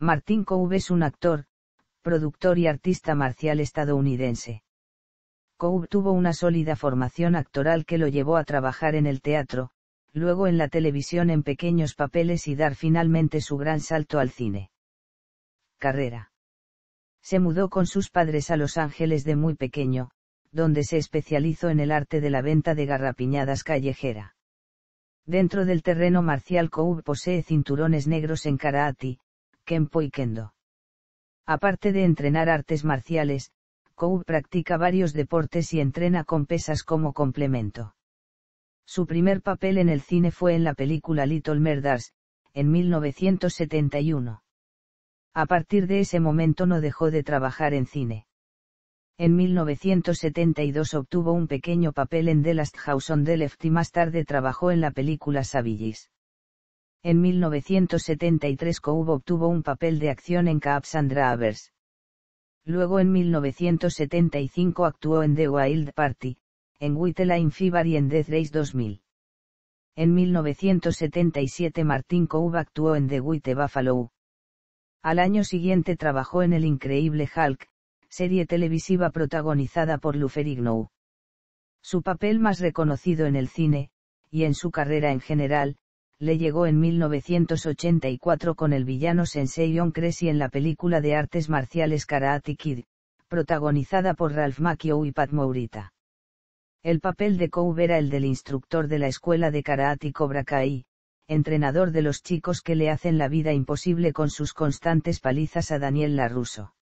Martín Cove es un actor, productor y artista marcial estadounidense. Cove tuvo una sólida formación actoral que lo llevó a trabajar en el teatro, luego en la televisión en pequeños papeles y dar finalmente su gran salto al cine. Carrera. Se mudó con sus padres a Los Ángeles de muy pequeño, donde se especializó en el arte de la venta de garrapiñadas callejera. Dentro del terreno marcial Coub posee cinturones negros en karate, Kenpo y Kendo. Aparte de entrenar artes marciales, Kou practica varios deportes y entrena con pesas como complemento. Su primer papel en el cine fue en la película Little Murders, en 1971. A partir de ese momento no dejó de trabajar en cine. En 1972 obtuvo un pequeño papel en The Last House on the Left y más tarde trabajó en la película Savillis en 1973 Coub obtuvo un papel de acción en Caps and Drivers. Luego en 1975 actuó en The Wild Party, en Whiteline Fever y en Death Race 2000. En 1977 Martin Coub actuó en The White Buffalo. Al año siguiente trabajó en El Increíble Hulk, serie televisiva protagonizada por Ferrigno. Su papel más reconocido en el cine, y en su carrera en general, le llegó en 1984 con el villano Sensei Yon en la película de artes marciales Karate Kid, protagonizada por Ralph Macchio y Pat Morita. El papel de kobe era el del instructor de la escuela de karate Cobra Kai, entrenador de los chicos que le hacen la vida imposible con sus constantes palizas a Daniel LaRusso.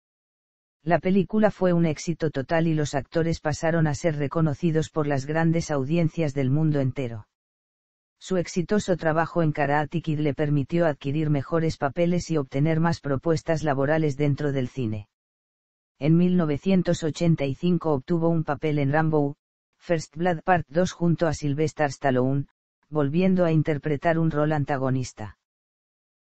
La película fue un éxito total y los actores pasaron a ser reconocidos por las grandes audiencias del mundo entero. Su exitoso trabajo en Karate Kid le permitió adquirir mejores papeles y obtener más propuestas laborales dentro del cine. En 1985 obtuvo un papel en Rambo, First Blood Part 2 junto a Sylvester Stallone, volviendo a interpretar un rol antagonista.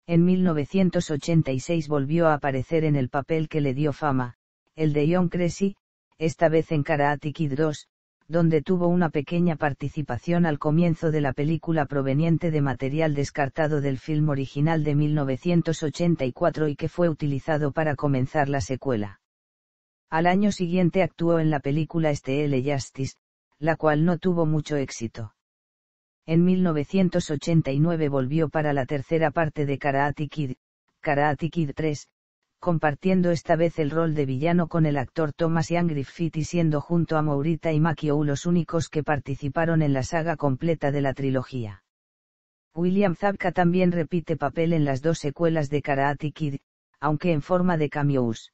En 1986 volvió a aparecer en el papel que le dio fama, el de John Cressy, esta vez en Karate Kid II donde tuvo una pequeña participación al comienzo de la película proveniente de material descartado del film original de 1984 y que fue utilizado para comenzar la secuela. Al año siguiente actuó en la película Steel Justice, la cual no tuvo mucho éxito. En 1989 volvió para la tercera parte de Karate Kid, Karate Kid 3, compartiendo esta vez el rol de villano con el actor Thomas Ian Griffith y siendo junto a Maurita y Macchio los únicos que participaron en la saga completa de la trilogía. William Zabka también repite papel en las dos secuelas de Karate Kid, aunque en forma de cameos.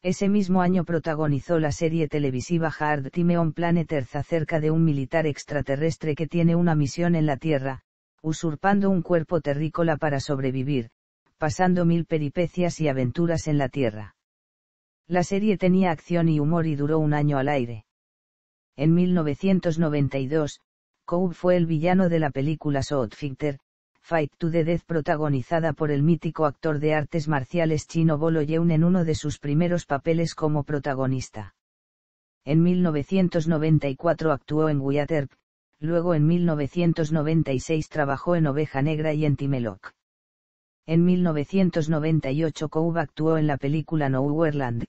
Ese mismo año protagonizó la serie televisiva Hard Time on Planet Earth acerca de un militar extraterrestre que tiene una misión en la Tierra, usurpando un cuerpo terrícola para sobrevivir, pasando mil peripecias y aventuras en la Tierra. La serie tenía acción y humor y duró un año al aire. En 1992, Cove fue el villano de la película South Fight to the Death protagonizada por el mítico actor de artes marciales chino Bolo Yeun en uno de sus primeros papeles como protagonista. En 1994 actuó en Wyatt luego en 1996 trabajó en Oveja Negra y en Timeloc. En 1998 Koub actuó en la película Nowhereland.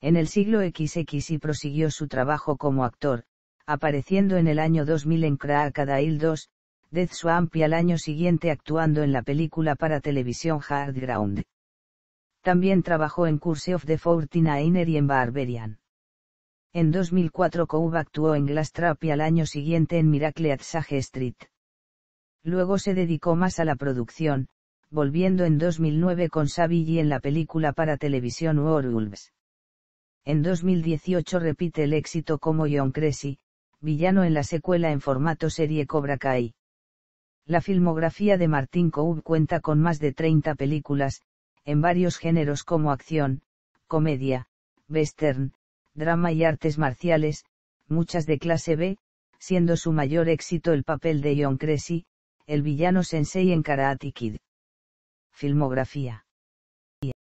En el siglo XXI prosiguió su trabajo como actor, apareciendo en el año 2000 en Crocodile 2, Death Swamp y al año siguiente actuando en la película para televisión Hard Ground. También trabajó en Curse of the Fortinainer y en Barbarian. En 2004 Koub actuó en Trap y al año siguiente en Miracle at Sage Street. Luego se dedicó más a la producción, volviendo en 2009 con Saville en la película para televisión Wolves. En 2018 repite el éxito como John Cressy, villano en la secuela en formato serie Cobra Kai. La filmografía de Martin Coub cuenta con más de 30 películas, en varios géneros como acción, comedia, western, drama y artes marciales, muchas de clase B, siendo su mayor éxito el papel de John Cressy, el villano sensei en Karate Kid. Filmografía.